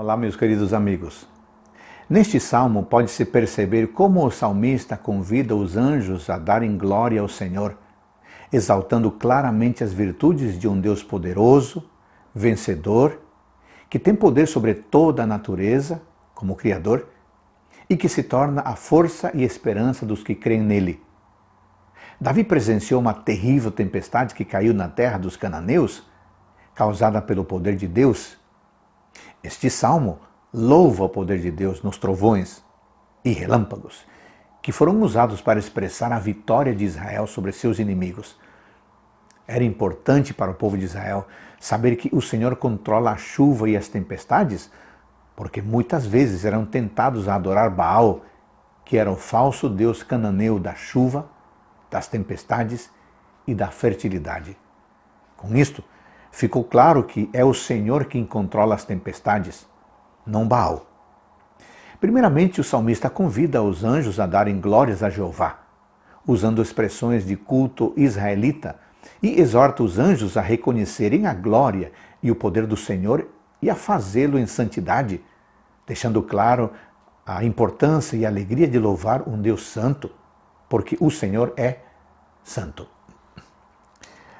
Olá, meus queridos amigos. Neste salmo pode-se perceber como o salmista convida os anjos a darem glória ao Senhor, exaltando claramente as virtudes de um Deus poderoso, vencedor, que tem poder sobre toda a natureza, como Criador, e que se torna a força e esperança dos que creem nele. Davi presenciou uma terrível tempestade que caiu na terra dos cananeus, causada pelo poder de Deus este salmo louva o poder de Deus nos trovões e relâmpagos, que foram usados para expressar a vitória de Israel sobre seus inimigos. Era importante para o povo de Israel saber que o Senhor controla a chuva e as tempestades, porque muitas vezes eram tentados a adorar Baal, que era o falso deus cananeu da chuva, das tempestades e da fertilidade. Com isto, ficou claro que é o Senhor quem controla as tempestades, não Baal. Primeiramente, o salmista convida os anjos a darem glórias a Jeová, usando expressões de culto israelita, e exorta os anjos a reconhecerem a glória e o poder do Senhor e a fazê-lo em santidade, deixando claro a importância e a alegria de louvar um Deus santo, porque o Senhor é santo.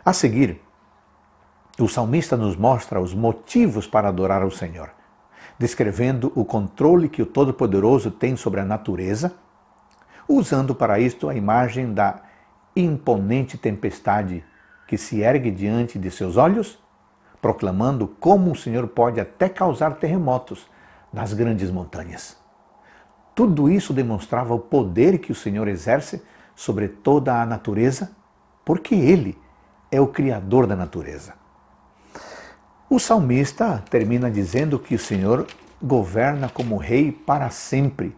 A seguir, o salmista nos mostra os motivos para adorar ao Senhor, descrevendo o controle que o Todo-Poderoso tem sobre a natureza, usando para isto a imagem da imponente tempestade que se ergue diante de seus olhos, proclamando como o Senhor pode até causar terremotos nas grandes montanhas. Tudo isso demonstrava o poder que o Senhor exerce sobre toda a natureza, porque Ele é o Criador da natureza. O salmista termina dizendo que o Senhor governa como rei para sempre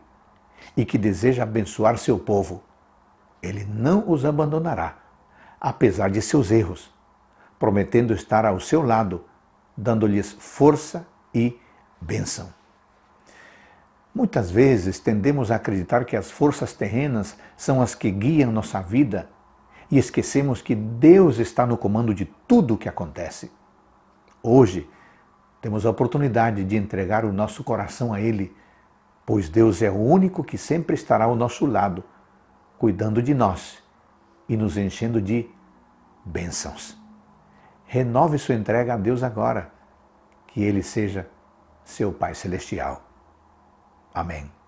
e que deseja abençoar seu povo. Ele não os abandonará, apesar de seus erros, prometendo estar ao seu lado, dando-lhes força e bênção. Muitas vezes tendemos a acreditar que as forças terrenas são as que guiam nossa vida e esquecemos que Deus está no comando de tudo o que acontece. Hoje temos a oportunidade de entregar o nosso coração a Ele, pois Deus é o único que sempre estará ao nosso lado, cuidando de nós e nos enchendo de bênçãos. Renove sua entrega a Deus agora, que Ele seja seu Pai Celestial. Amém.